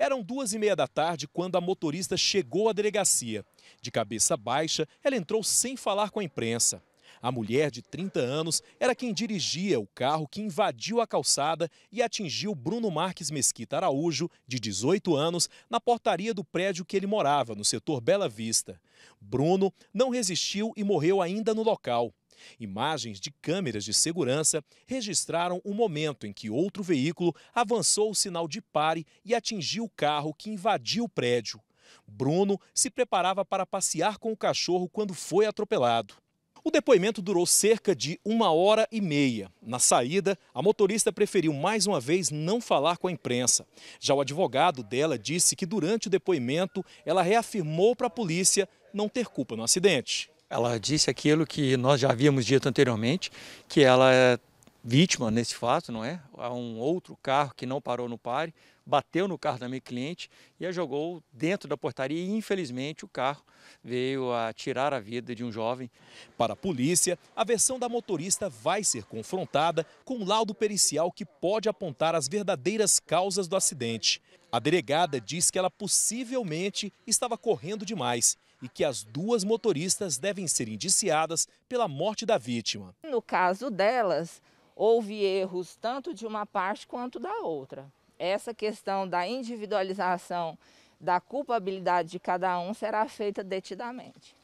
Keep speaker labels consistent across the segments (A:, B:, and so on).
A: Eram duas e meia da tarde quando a motorista chegou à delegacia. De cabeça baixa, ela entrou sem falar com a imprensa. A mulher de 30 anos era quem dirigia o carro que invadiu a calçada e atingiu Bruno Marques Mesquita Araújo, de 18 anos, na portaria do prédio que ele morava, no setor Bela Vista. Bruno não resistiu e morreu ainda no local. Imagens de câmeras de segurança registraram o momento em que outro veículo avançou o sinal de pare e atingiu o carro que invadiu o prédio. Bruno se preparava para passear com o cachorro quando foi atropelado. O depoimento durou cerca de uma hora e meia. Na saída, a motorista preferiu mais uma vez não falar com a imprensa. Já o advogado dela disse que durante o depoimento ela reafirmou para a polícia não ter culpa no
B: acidente. Ela disse aquilo que nós já havíamos dito anteriormente, que ela é vítima nesse fato, não é? Há um outro carro que não parou no pare, bateu no carro da minha cliente e a jogou dentro da portaria e infelizmente o carro veio a
A: tirar a vida de um jovem. Para a polícia, a versão da motorista vai ser confrontada com um laudo pericial que pode apontar as verdadeiras causas do acidente. A delegada diz que ela possivelmente estava correndo demais e que as duas motoristas devem ser indiciadas pela morte da vítima.
C: No caso delas, houve erros tanto de uma parte quanto da outra. Essa questão da individualização da culpabilidade de cada um será feita detidamente.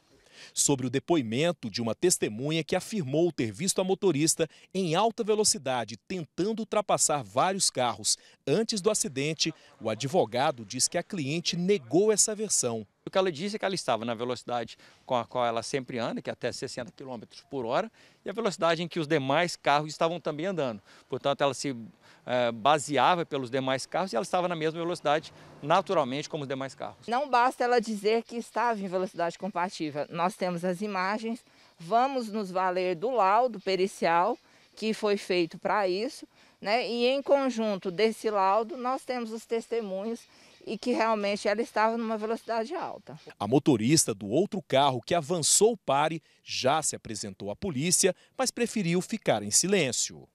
A: Sobre o depoimento de uma testemunha que afirmou ter visto a motorista em alta velocidade tentando ultrapassar vários carros antes do acidente, o advogado diz que a cliente negou essa versão. O que ela disse é que ela estava na velocidade com a
B: qual ela sempre anda, que é até 60 km por hora, e a velocidade em que os demais carros estavam também andando. Portanto, ela se é, baseava pelos demais carros e ela estava na mesma velocidade naturalmente como os demais carros.
C: Não basta ela dizer que estava em velocidade compatível. Nós temos as imagens, vamos nos valer do laudo pericial que foi feito para isso, né? E em conjunto desse laudo, nós temos os testemunhos e que realmente ela estava numa velocidade alta.
A: A motorista do outro carro que avançou o pare já se apresentou à polícia, mas preferiu ficar em silêncio.